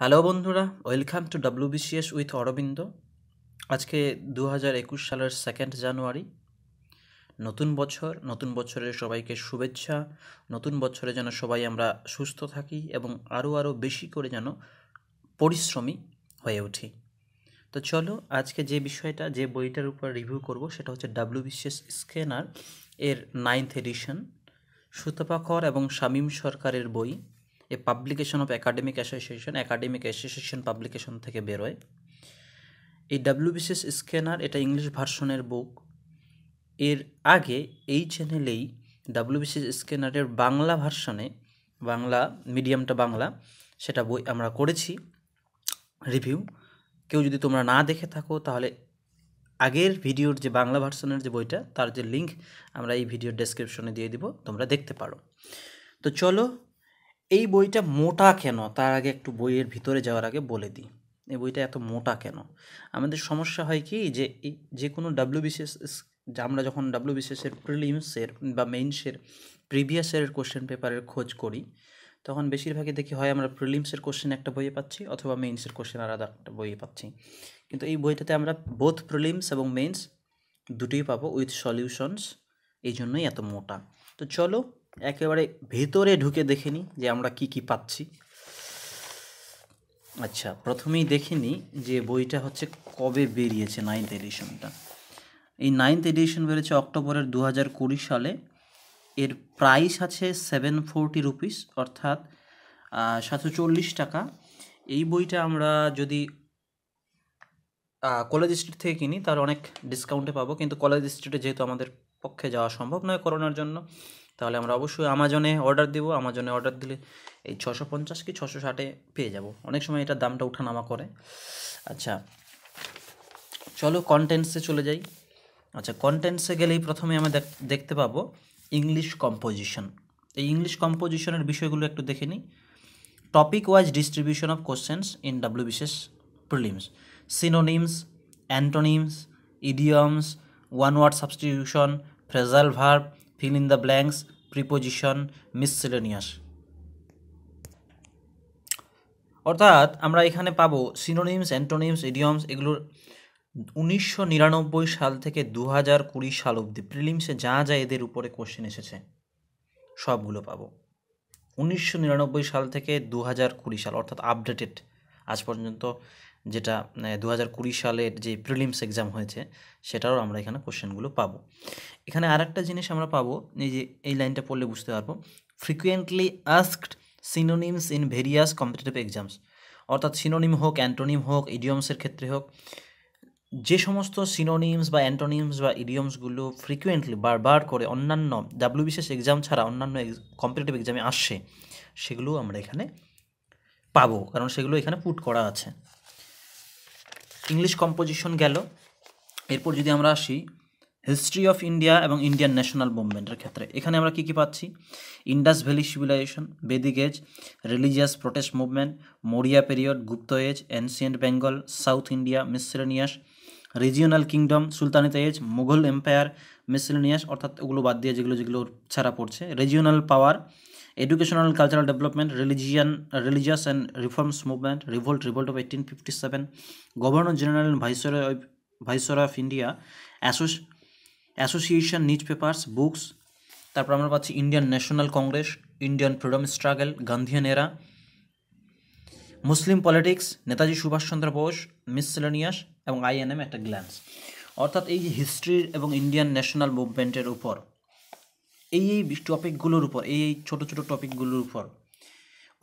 hello বন্ধুরা welcome to W BCS with Arabinda আজকে দু হাজার একুশ সালের সেকেন্ড জানুয়ারি নতুন বছর নতুন বছরের সবাইকে শুভেচ্ছা নতুন বছরে যেন সবাই আমরা সুস্থ থাকি এবং আরও আরও বেশি করে যেন পরিশ্রমী হয়ে উঠি তো চলো আজকে যে বিষয়টা যে বইটার উপর রিভিউ করব সেটা হচ্ছে ডাব্লিউ বিসিএস স্ক্যানার এর নাইন্থ এডিশন সুতপাকর এবং শামীম সরকারের বই এ publication of academic association academic association publication থেকে বেরোয় এই ডাব্লিউবিসিএস স্ক্যানার এটা ইংলিশ ভার্সনের বুক এর আগে এই চ্যানেলেই ডাব্লিউবিসিএস স্ক্যানারের বাংলা ভার্সনে বাংলা মিডিয়ামটা বাংলা সেটা বই আমরা করেছি রিভিউ কেউ যদি তোমরা না দেখে থাকো তাহলে আগের ভিডিওর যে বাংলা ভার্সনের যে বইটা তার যে লিঙ্ক আমরা এই ভিডিওর ডেসক্রিপশনে দিয়ে দিব তোমরা দেখতে পারো তো চলো এই বইটা মোটা কেন তার আগে একটু বইয়ের ভিতরে যাওয়ার আগে বলে দিই এই বইটা এত মোটা কেন আমাদের সমস্যা হয় কি যে যে কোনো ডাব্লিউ বিশেষ আমরা যখন ডাব্লিউ বিশেষের প্রিলিমসের বা মেইনসের প্রিভিয়াস ইয়ারের কোশ্চেন পেপারের খোঁজ করি তখন বেশিরভাগই দেখি হয় আমরা প্রিলিমসের কোশ্চেন একটা বইয়ে পাচ্ছি অথবা মেইনসের কোশ্চেন আলাদা একটা বইয়ে পাচ্ছি কিন্তু এই বইটাতে আমরা বোথ প্রিলিমস এবং মেইনস দুটোই পাবো উইথ সলিউশনস এই জন্যই এত মোটা তো চলো একেবারে ভেতরে ঢুকে দেখে নিই যে আমরা কি কি পাচ্ছি আচ্ছা প্রথমেই দেখিনি যে বইটা হচ্ছে কবে বেরিয়েছে নাইনথ এডিশনটা এই নাইনথ এডিশন বেরিয়েছে অক্টোবরের দু হাজার কুড়ি সালে এর প্রাইস আছে সেভেন ফোরটি রুপিস অর্থাৎ সাতশো চল্লিশ টাকা এই বইটা আমরা যদি কলেজ স্ট্রিট থেকে কিনি তার অনেক ডিসকাউন্টে পাবো কিন্তু কলেজ স্ট্রিটে যেহেতু আমাদের পক্ষে যাওয়া সম্ভব নয় করোনার জন্য তাহলে আমরা অবশ্যই আমাজনে অর্ডার দেবো আমাজনে অর্ডার দিলে এই ছশো পঞ্চাশ কি ছশো ষাটে পেয়ে যাব অনেক সময় এটার দামটা উঠানামা করে আচ্ছা চলো কন্টেন্টসে চলে যাই আচ্ছা কন্টেন্টসে গেলেই প্রথমে আমরা দেখতে পাবো ইংলিশ কম্পোজিশন এই ইংলিশ কম্পোজিশনের বিষয়গুলো একটু দেখে নিই topic wise distribution of questions in বিশেষ prelims synonyms antonyms idioms one word substitution phrasal verb fill in the blanks preposition miscellaneous অর্থাৎ আমরা এখানে পাবো সিনোনিমস অ্যান্টোনিমস ইডিয়মস এগুলোর উনিশশো নিরানব্বই সাল থেকে দু হাজার কুড়ি সাল অবধি প্রিলিমসে যা যা এদের উপরে কোশ্চেন এসেছে সবগুলো পাবো উনিশশো নিরানব্বই সাল থেকে দু হাজার কুড়ি সাল অর্থাৎ আপডেটেড আজ পর্যন্ত যেটা মানে, দু হাজার কুড়ি সালের যে প্রিলিমস এক্সাম হয়েছে সেটারও আমরা এখানে কোশ্চেনগুলো পাবো এখানে আর একটা জিনিস আমরা পাবো এই যে এই লাইনটা পড়লে বুঝতে পারবো frequently asked synonyms in various competitive exams অর্থাৎ সিনোনিম হোক অ্যান্টোনিম হোক ইডিয়মসের ক্ষেত্রে হোক যে সমস্ত সিনোনিমস বা অ্যান্টোনিমস বা ইডিয়মসগুলো ফ্রিকুয়েন্টলি বারবার করে অন্যান্য ডাব্লিউ বিশেষ এক্সাম ছাড়া অন্যান্য কম্পিটিটিভ এক্সামে আসছে সেগুলো আমরা এখানে পাবো কারণ সেগুলো এখানে পুট করা আছে ইংলিশ কম্পোজিশন গেল এরপর যদি আমরা আসি হিস্ট্রি অফ ইন্ডিয়া এবং ইন্ডিয়ান ন্যাশনাল মুভমেন্টের ক্ষেত্রে এখানে আমরা কী কী পাচ্ছি Indus valley civilization Vedic age religious protest movement Maurya period Gupta age ancient Bengal South India miscellaneous regional kingdom sultanate age Mughal empire miscellaneous অর্থাৎ ওগুলো বাদ দিয়ে যেগুলো যেগুলো ছাড়া পড়ছে regional power educational cultural development religion religious and reforms movement revolt revolt of 1857 governor general and viceroy of, viceroy of india association newspapers books তারপর আমরা পাচ্ছি Indian National Congress Indian freedom struggle Gandhian এরা Muslim politics Netaji Subhash Chandra Bose miscellaneous এবং INM একটা glance অর্থাৎ এই হিস্ট্রির এবং Indian national মুভমেন্টের উপর এই এই টপিকগুলোর উপর এই এই ছোটো ছোটো টপিকগুলোর উপর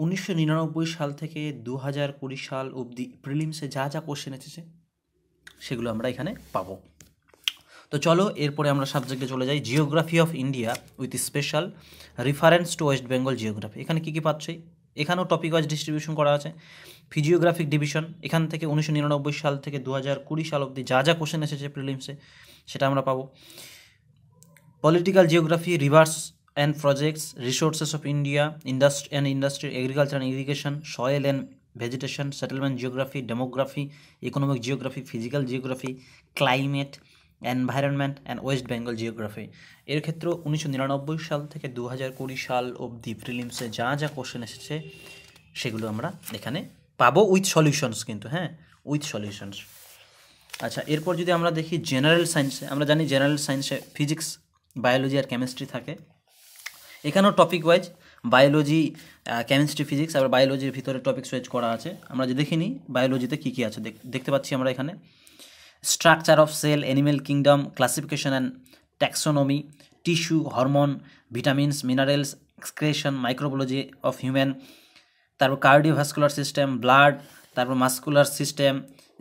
উনিশশো নিরানব্বই সাল থেকে দু হাজার কুড়ি সাল অবধি প্রিলিমসে যা যা কোশ্চেন এসেছে সেগুলো আমরা এখানে পাবো তো চলো এরপরে আমরা সাবজেক্টে চলে যাই geography of India with special reference to West Bengal geography এখানে কী কী পাচ্ছি এখানেও টপিক ওয়াইজ ডিস্ট্রিবিউশন করা আছে ফিজিওগ্রাফিক ডিভিশন এখান থেকে উনিশশো নিরানব্বই সাল থেকে দু হাজার কুড়ি সাল অবধি যা যা কোশ্চেন এসেছে প্রিলিমসে সেটা আমরা পাবো political geography rivers and projects resources of India industry and industry agriculture and irrigation soil and vegetation settlement geography demography economic geography physical geography climate environment and West Bengal geography এর ক্ষেত্রে উনিশশো নিরানব্বই সাল থেকে দু হাজার কুড়ি সাল অবধি প্রিলিমসে যা যা কোশ্চেন এসেছে সেগুলো আমরা এখানে পাবো উইথ সলিউশনস কিন্তু হ্যাঁ উইথ সলিউশনস আচ্ছা এরপর যদি আমরা দেখি জেনারেল সায়েন্সে আমরা জানি জেনারেল সায়েন্সে ফিজিক্স বায়োলজি আর কেমিস্ট্রি থাকে এখানেও topic wise biology chemistry physics আবার বায়োলজির ভিতরে টপিক ওয়াইজ করা আছে আমরা যে দেখিনি বায়োলজিতে কী কী আছে দেখতে পাচ্ছি আমরা এখানে structure of cell animal kingdom classification and taxonomy tissue hormone vitamins minerals excretion microbiology of human তারপর কার্ডিওভাস্কুলার সিস্টেম ব্লাড তারপর muscular system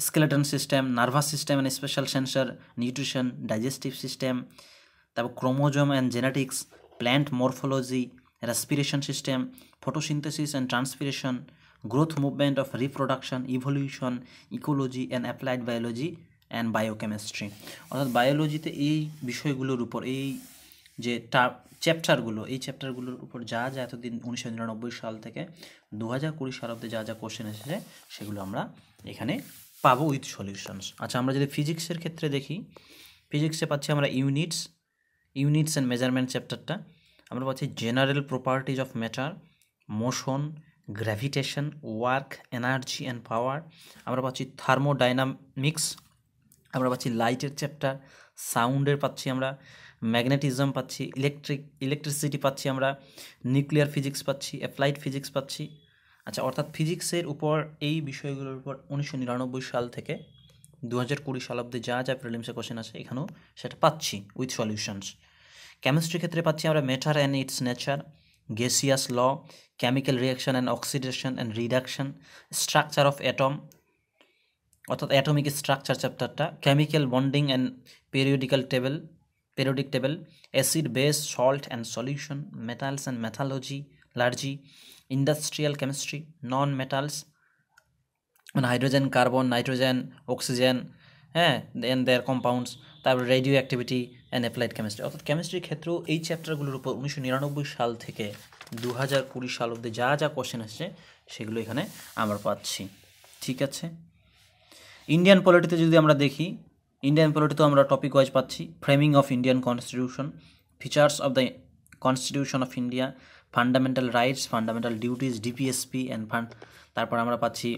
skeleton system nervous system and special sensor nutrition digestive system তারপর chromosome and genetics plant morphology respiration system photosynthesis and transpiration growth movement of reproduction evolution ecology and applied biology and biochemistry অর্থাৎ বায়োলজিতে এই বিষয়গুলোর উপর এই যে চ্যাপ্টারগুলো এই চ্যাপ্টারগুলোর উপর যা যা এতদিন উনিশশো নিরানব্বই সাল থেকে দু হাজার কুড়ি সাল অব্দি যা যা কোশ্চেন এসেছে সেগুলো আমরা এখানে পাবো উইথ সলিউশনস আচ্ছা আমরা যদি ফিজিক্সের ক্ষেত্রে দেখি ফিজিক্সে পাচ্ছি আমরা ইউনিটস ইউনিটস অ্যান্ড মেজারমেন্ট চ্যাপ্টারটা আমরা পাচ্ছি general properties of matter motion gravitation work energy and power আমরা পাচ্ছি থার্মোডাইনামিক্স আমরা পাচ্ছি লাইটের চ্যাপ্টার সাউন্ডের পাচ্ছি আমরা ম্যাগনেটিজম পাচ্ছি ইলেকট্রিক ইলেকট্রিসিটি পাচ্ছি আমরা নিউক্লিয়ার ফিজিক্স পাচ্ছি অ্যাপ্লাইড ফিজিক্স পাচ্ছি আচ্ছা অর্থাৎ ফিজিক্সের উপর এই বিষয়গুলোর উপর উনিশশো সাল থেকে দু হাজার কুড়ি অব্দি যা যা প্রিলিমসে কোশ্চেন আছে এখানেও সেটা পাচ্ছি উইথ সলিউশনস কেমিস্ট্রি ক্ষেত্রে পাচ্ছি আমরা matter and its nature gaseous law chemical reaction and oxidation and reduction structure of atom অর্থাৎ অ্যাটমিক স্ট্রাকচার চ্যাপ্টারটা chemical bonding and periodical table periodic table acid base salt and solution metals and metallurgy, লার্জি industrial chemistry non metals মানে hydrogen carbon nitrogen oxygen হ্যাঁ then their compounds তারপর radio activity and applied chemistry অর্থাৎ কেমিস্ট্রির ক্ষেত্রেও এই চ্যাপ্টারগুলোর উপর উনিশশো নিরানব্বই সাল থেকে দু হাজার কুড়ি সাল অবধি যা যা কোশ্চেন আসছে সেগুলো এখানে আমরা পাচ্ছি ঠিক আছে ইন্ডিয়ান পলিটিতে যদি আমরা দেখি ইন্ডিয়ান পলিটিতেও আমরা টপিক ওয়াইজ পাচ্ছি framing of Indian constitution features of the constitution of India fundamental rights fundamental duties DPSP and fund তারপর আমরা পাচ্ছি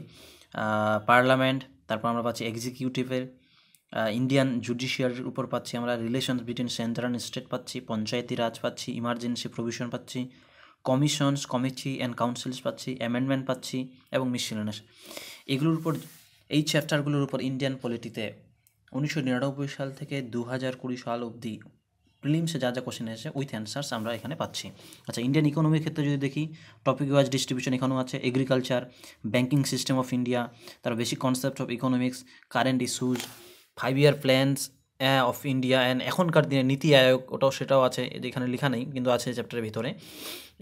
পার্লামেন্ট তারপর আমরা পাচ্ছি এক্সিকিউটিভের ইন্ডিয়ান জুডিশিয়ারির উপর পাচ্ছি আমরা relations between central and state পাচ্ছি পঞ্চায়েতি রাজ পাচ্ছি ইমার্জেন্সি প্রভিশন পাচ্ছি কমিশনস কমিটি অ্যান্ড কাউন্সিলস পাচ্ছি অ্যামেন্ডমেন্ট পাচ্ছি এবং মিসিলেনাস এগুলোর উপর এই চ্যাপ্টারগুলোর উপর ইন্ডিয়ান পলিটিতে উনিশশো নিরানব্বই সাল থেকে দু হাজার কুড়ি সাল অবধি প্রিলিমসে যা যা কোশ্চেন এসেছে উইথ অ্যান্সার্স আমরা এখানে পাচ্ছি আচ্ছা ইন্ডিয়ান ইকোনমির ক্ষেত্রে যদি দেখি টপিক ওয়াইজ ডিস্ট্রিবিউশন এখানেও আছে agriculture banking system of India তার basic concept of economics current issues five year plans of India and এখনকার দিনে নীতি আয়োগ ওটাও সেটাও আছে এখানে লেখা নেই কিন্তু আছে চ্যাপ্টারের ভিতরে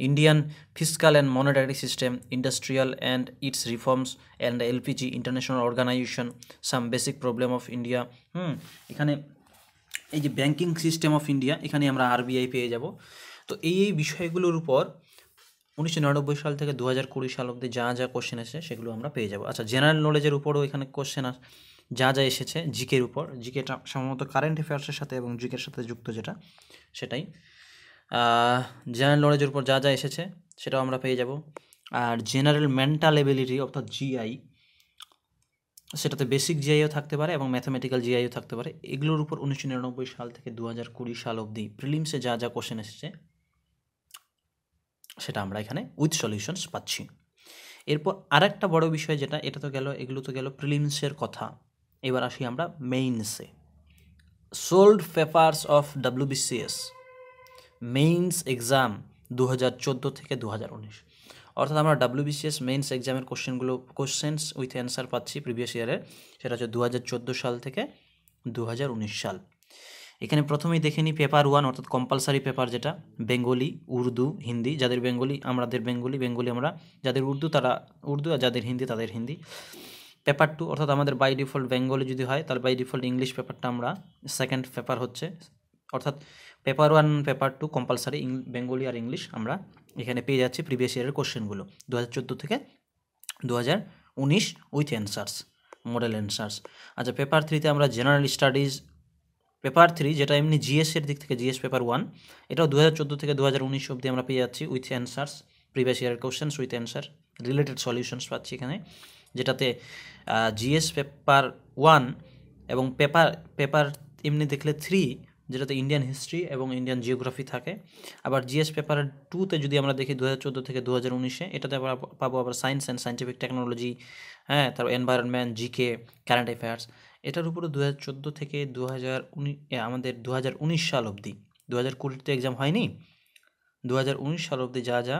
Indian physical and monetary system industrial and its reforms and LPG international organization some basic problem of India হুম এখানে এই যে ব্যাংকিং সিস্টেম অফ ইন্ডিয়া এখানে আমরা আরবিআই পেয়ে যাব তো এই এই বিষয়গুলোর উপর উনিশশো সাল থেকে দু হাজার কুড়ি সাল অব্দি যা যা কোশ্চেন এসে সেগুলো আমরা পেয়ে যাব আচ্ছা জেনারেল নলেজের উপরও এখানে কোশ্চেন যা যা এসেছে জিকের উপর জিকেটা সম্ভবত কারেন্ট অ্যাফেয়ার্সের সাথে এবং জিকের সাথে যুক্ত যেটা সেটাই জেনারেল নলেজের উপর যা যা এসেছে সেটাও আমরা পেয়ে যাব আর জেনারেল মেন্টাল এবিলিটি অর্থাৎ জিআই সেটাতে বেসিক জিআইও থাকতে পারে এবং ম্যাথামেটিক্যাল জিআইও থাকতে পারে এগুলোর উপর উনিশশো নিরানব্বই সাল থেকে দু হাজার কুড়ি সাল অবধি প্রিলিমসে যা যা কোশ্চেন এসেছে সেটা আমরা এখানে উইথ সলিউশনস পাচ্ছি এরপর আর একটা বড় বিষয় যেটা এটা তো গেল এগুলো তো গেল প্রিলিমসের কথা এবার আসি আমরা মেইনসে solved papers of WBCS mains exam দু হাজার চোদ্দো থেকে দু হাজার উনিশ অর্থাৎ আমরা বিসিএস মেন্স এক্সামের কোশ্চেনগুলো কোশ্চেন্স উইথ অ্যান্সার পাচ্ছি প্রিভিয়াস ইয়ারের সেটা হচ্ছে দু সাল থেকে দু সাল এখানে প্রথমেই দেখে নিই পেপার ওয়ান অর্থাৎ কম্পালসারি পেপার যেটা বেঙ্গলি উর্দু হিন্দি যাদের বেঙ্গলি আমাদের বেঙ্গলি বেঙ্গলি আমরা যাদের উর্দু তারা উর্দু আর যাদের হিন্দি তাদের হিন্দি পেপার টু অর্থাৎ আমাদের বাই ডিফল্ট বেঙ্গলি যদি হয় তাহলে বাই ডিফল্ট ইংলিশ পেপারটা আমরা সেকেন্ড পেপার হচ্ছে অর্থাৎ paper one paper two compulsory Bengali আর ইংলিশ আমরা এখানে পেয়ে যাচ্ছি প্রিভিয়াস ইয়ারের কোশ্চেনগুলো দু হাজার চোদ্দো থেকে দু হাজার উনিশ উইথ অ্যান্সার্স মডেল অ্যান্সার্স আচ্ছা পেপার থ্রিতে আমরা জেনারেল স্টাডিজ পেপার থ্রি যেটা এমনি জিএসের e দিক থেকে জিএস পেপার ওয়ান এটাও দু হাজার চোদ্দো থেকে দু হাজার উনিশ অব্দি আমরা পেয়ে যাচ্ছি উইথ অ্যান্সার্স প্রিভিয়াস ইয়ারের questions with answer related solutions পাচ্ছি এখানে যেটাতে জিএস পেপার ওয়ান এবং পেপার পেপার এমনি দেখলে থ্রি যেটাতে ইন্ডিয়ান হিস্ট্রি এবং ইন্ডিয়ান জিওগ্রাফি থাকে আবার জিএস পেপার টুতে যদি আমরা দেখি দু থেকে দু হাজার উনিশে এটাতে আবার পাবো আবার সায়েন্স অ্যান্ড সায়েন্টিফিক টেকনোলজি হ্যাঁ তারপর এনভায়রনমেন্ট জিকে কারেন্ট অ্যাফেয়ার্স এটার উপরে দু থেকে দু হাজার আমাদের দু সাল অবধি দু হাজার কুড়িতে এক্সাম হয়নি দু হাজার উনিশ সাল অবধি যা যা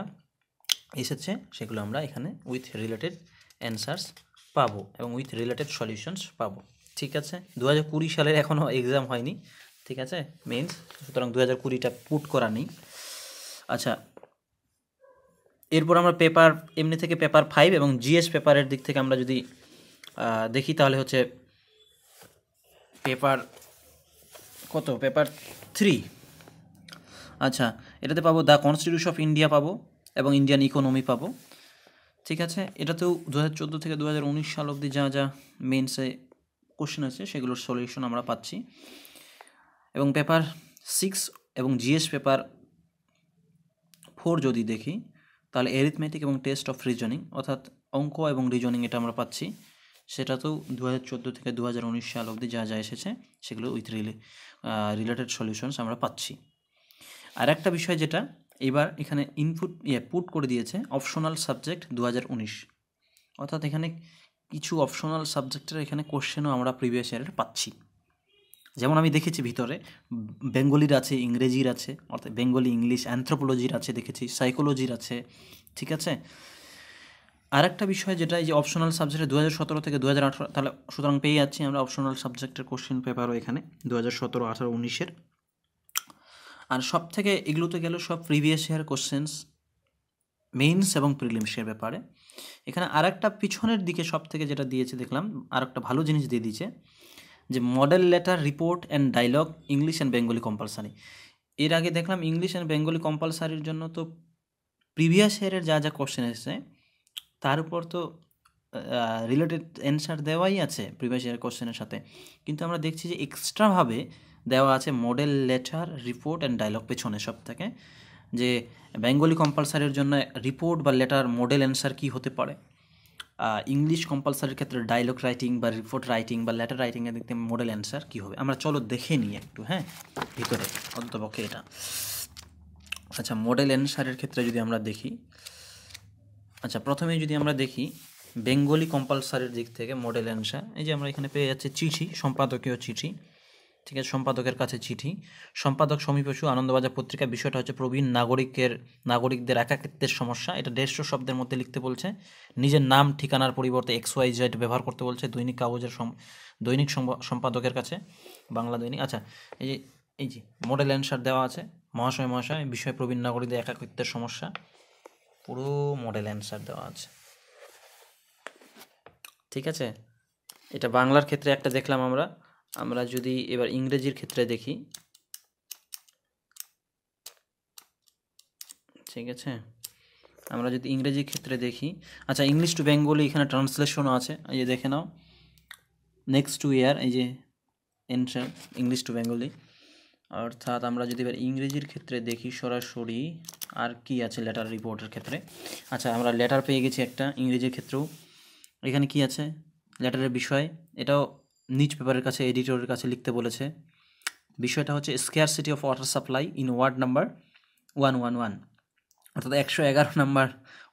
এসেছে সেগুলো আমরা এখানে উইথ রিলেটেড অ্যান্সার্স পাবো এবং উইথ রিলেটেড সলিউশনস পাবো ঠিক আছে দু হাজার কুড়ি সালের এখনও এক্সাম হয়নি ঠিক আছে মিনস সুতরাং দু হাজার কুড়িটা পুট করা নেই আচ্ছা এরপর আমরা পেপার এমনি থেকে পেপার ফাইভ এবং জিএস পেপারের দিক থেকে আমরা যদি দেখি তাহলে হচ্ছে পেপার কত পেপার থ্রি আচ্ছা এটাতে পাবো দ্য কনস্টিটিউশন অফ ইন্ডিয়া পাবো এবং ইন্ডিয়ান ইকোনমি পাবো ঠিক আছে এটাতেও দু হাজার চোদ্দো থেকে দু হাজার উনিশ সাল অবধি যা যা মেনসে কোশ্চেন আছে সেগুলোর সলিউশন আমরা পাচ্ছি এবং পেপার সিক্স এবং জিএস পেপার ফোর যদি দেখি তাহলে অ্যারিথমেটিক এবং টেস্ট অফ রিজনিং অর্থাৎ অঙ্ক এবং রিজনিং এটা আমরা পাচ্ছি সেটা তো দু থেকে দু হাজার সাল অবধি যা যা এসেছে সেগুলো উইথ রিলে রিলেটেড সলিউশনস আমরা পাচ্ছি আর একটা বিষয় যেটা এবার এখানে ইনপুট ইয়ে পুট করে দিয়েছে অপশনাল সাবজেক্ট দু অর্থাৎ এখানে কিছু অপশনাল সাবজেক্টের এখানে কোশ্চেনও আমরা প্রিভিয়াস ইয়ারের পাচ্ছি যেমন আমি দেখেছি ভিতরে বেঙ্গলির আছে ইংরেজির আছে অর্থাৎ বেঙ্গলি ইংলিশ অ্যান্থ্রোপোলজির আছে দেখেছি সাইকোলজির আছে ঠিক আছে আর একটা বিষয় যেটা এই যে অপশনাল সাবজেক্টে দু হাজার সতেরো থেকে দু হাজার আঠারো তাহলে সুতরাং পেয়ে যাচ্ছি আমরা অপশনাল সাবজেক্টের কোশ্চেন পেপারও এখানে দু হাজার সতেরো আঠারো উনিশের আর সব থেকে এগুলোতে তো গেল সব প্রিভিয়াস ইয়ার কোশ্চেন্স মেইনস এবং প্রিলিমসের ব্যাপারে এখানে আর একটা পিছনের দিকে সব থেকে যেটা দিয়েছে দেখলাম আর একটা ভালো জিনিস দিয়ে দিয়েছে যে model letter report and dialogue English and Bengali compulsory এর আগে দেখলাম ইংলিশ অ্যান্ড বেঙ্গলি কম্পালসারির জন্য তো প্রিভিয়াস ইয়ারের যা যা কোশ্চেন এসেছে তার উপর তো রিলেটেড অ্যান্সার দেওয়াই আছে প্রিভিয়াস ইয়ারের কোশ্চেনের সাথে কিন্তু আমরা দেখছি যে এক্সট্রাভাবে দেওয়া আছে model letter report and dialogue পেছনে সব থেকে যে বেঙ্গলি কম্পালসারির জন্য রিপোর্ট বা লেটার মডেল অ্যান্সার কী হতে পারে ইংলিশ কম্পালসারির ক্ষেত্রে ডায়লগ রাইটিং বা রিপোর্ট রাইটিং বা লেটার রাইটিংয়ে দেখতে মডেল অ্যান্সার কী হবে আমরা চলো দেখে নিই একটু হ্যাঁ ভিতরে অন্তপক্ষে এটা আচ্ছা মডেল অ্যান্সারের ক্ষেত্রে যদি আমরা দেখি আচ্ছা প্রথমে যদি আমরা দেখি বেঙ্গলি কম্পালসারির দিক থেকে মডেল অ্যান্সার এই যে আমরা এখানে পেয়ে যাচ্ছি চিঠি সম্পাদকীয় চিঠি ঠিক আছে সম্পাদকের কাছে চিঠি সম্পাদক সমীপ বসু আনন্দবাজার পত্রিকা বিষয়টা হচ্ছে প্রবীণ নাগরিকের নাগরিকদের একাকিত্বের সমস্যা এটা দেড়শো শব্দের মধ্যে লিখতে বলছে নিজের নাম ঠিকানার পরিবর্তে এক্স ওয়াই জেড ব্যবহার করতে বলছে দৈনিক কাগজের দৈনিক সম্পাদকের কাছে বাংলা দৈনিক আচ্ছা এই যে এই যে মডেল অ্যান্সার দেওয়া আছে মহাশয় মহাশয় বিষয় প্রবীণ নাগরিকদের একাকিত্বের সমস্যা পুরো মডেল অ্যান্সার দেওয়া আছে ঠিক আছে এটা বাংলার ক্ষেত্রে একটা দেখলাম আমরা আমরা যদি এবার ইংরেজির ক্ষেত্রে দেখি ঠিক আছে আমরা যদি ইংরেজির ক্ষেত্রে দেখি আচ্ছা ইংলিশ টু বেঙ্গলি এখানে ট্রান্সলেশনও আছে এই যে দেখে নাও নেক্সট টু ইয়ার এই যে এন্ট্রান্স ইংলিশ টু বেঙ্গলি অর্থাৎ আমরা যদি এবার ইংরেজির ক্ষেত্রে দেখি সরাসরি আর কি আছে লেটার রিপোর্টের ক্ষেত্রে আচ্ছা আমরা লেটার পেয়ে গেছি একটা ইংরেজির ক্ষেত্রেও এখানে কি আছে লেটারের বিষয় এটাও নিজ পেপারের কাছে এডিটরের কাছে লিখতে বলেছে বিষয়টা হচ্ছে city of water supply in ward number one one one অর্থাৎ একশো এগারো নাম্বার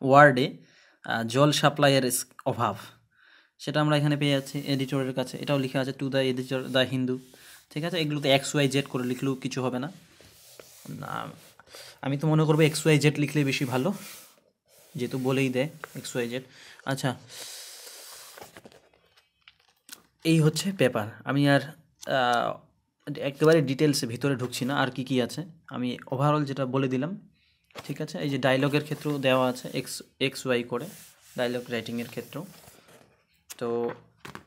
ওয়ার্ডে জল সাপ্লাইয়ের অভাব সেটা আমরা এখানে পেয়ে যাচ্ছি এডিটরের কাছে এটাও লেখা আছে to the editor the Hindu ঠিক আছে এগুলোতে এক্স ওয়াই জেড করে লিখলেও কিছু হবে না আমি তো মনে করবো এক্স ওয়াই জেড লিখলে বেশি ভালো যেহেতু বলেই দেয় এক্স ওয়াই জেড আচ্ছা এই হচ্ছে পেপার আমি আর একেবারে ডিটেলসে ভিতরে ঢুকছি না আর কি কি আছে আমি ওভারঅল যেটা বলে দিলাম ঠিক আছে এই যে ডায়লগের ক্ষেত্রেও দেওয়া আছে এক্স এক্স ওয়াই করে ডায়লগ রাইটিংয়ের ক্ষেত্রেও তো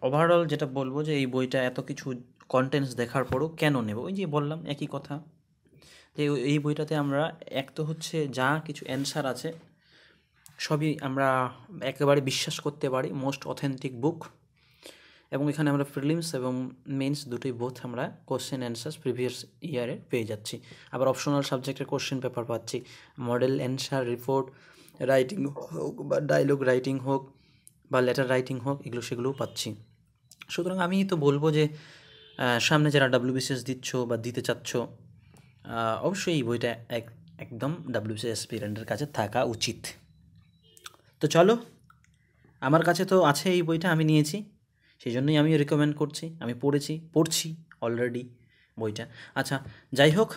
ওভারঅল যেটা বলবো যে এই বইটা এত কিছু কন্টেন্টস দেখার পরও কেন নেব ওই যে বললাম একই কথা যে এই বইটাতে আমরা এক তো হচ্ছে যা কিছু অ্যান্সার আছে সবই আমরা একেবারে বিশ্বাস করতে পারি মোস্ট অথেন্টিক বুক এবং এখানে আমরা প্রিলিমস এবং মেন্স দুটোই বোথ আমরা কোশ্চেন অ্যান্সার প্রিভিয়াস ইয়ারে পেয়ে যাচ্ছি আবার অপশনাল সাবজেক্টের কোশ্চেন পেপার পাচ্ছি মডেল অ্যান্সার রিপোর্ট রাইটিং হোক বা ডায়লগ রাইটিং হোক বা লেটার রাইটিং হোক এগুলো সেগুলোও পাচ্ছি সুতরাং আমি তো বলবো যে সামনে যারা ডাব্লিউবিসিএস দিচ্ছ বা দিতে চাচ্ছ অবশ্যই এই বইটা এক একদম বিসিএস অ্যাসপিরেন্টের কাছে থাকা উচিত তো চলো আমার কাছে তো আছে এই বইটা আমি নিয়েছি সেই জন্যই আমি রেকমেন্ড করছি আমি পড়েছি পড়ছি অলরেডি বইটা আচ্ছা যাই হোক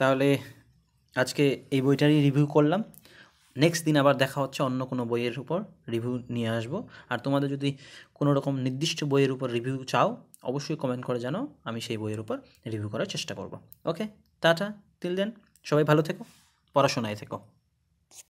তাহলে আজকে এই বইটারই রিভিউ করলাম নেক্সট দিন আবার দেখা হচ্ছে অন্য কোনো বইয়ের উপর রিভিউ নিয়ে আসব আর তোমাদের যদি কোনো রকম নির্দিষ্ট বইয়ের উপর রিভিউ চাও অবশ্যই কমেন্ট করে জানো আমি সেই বইয়ের উপর রিভিউ করার চেষ্টা করব ওকে টাটা তিল দেন সবাই ভালো থেকো পড়াশোনায় থেকো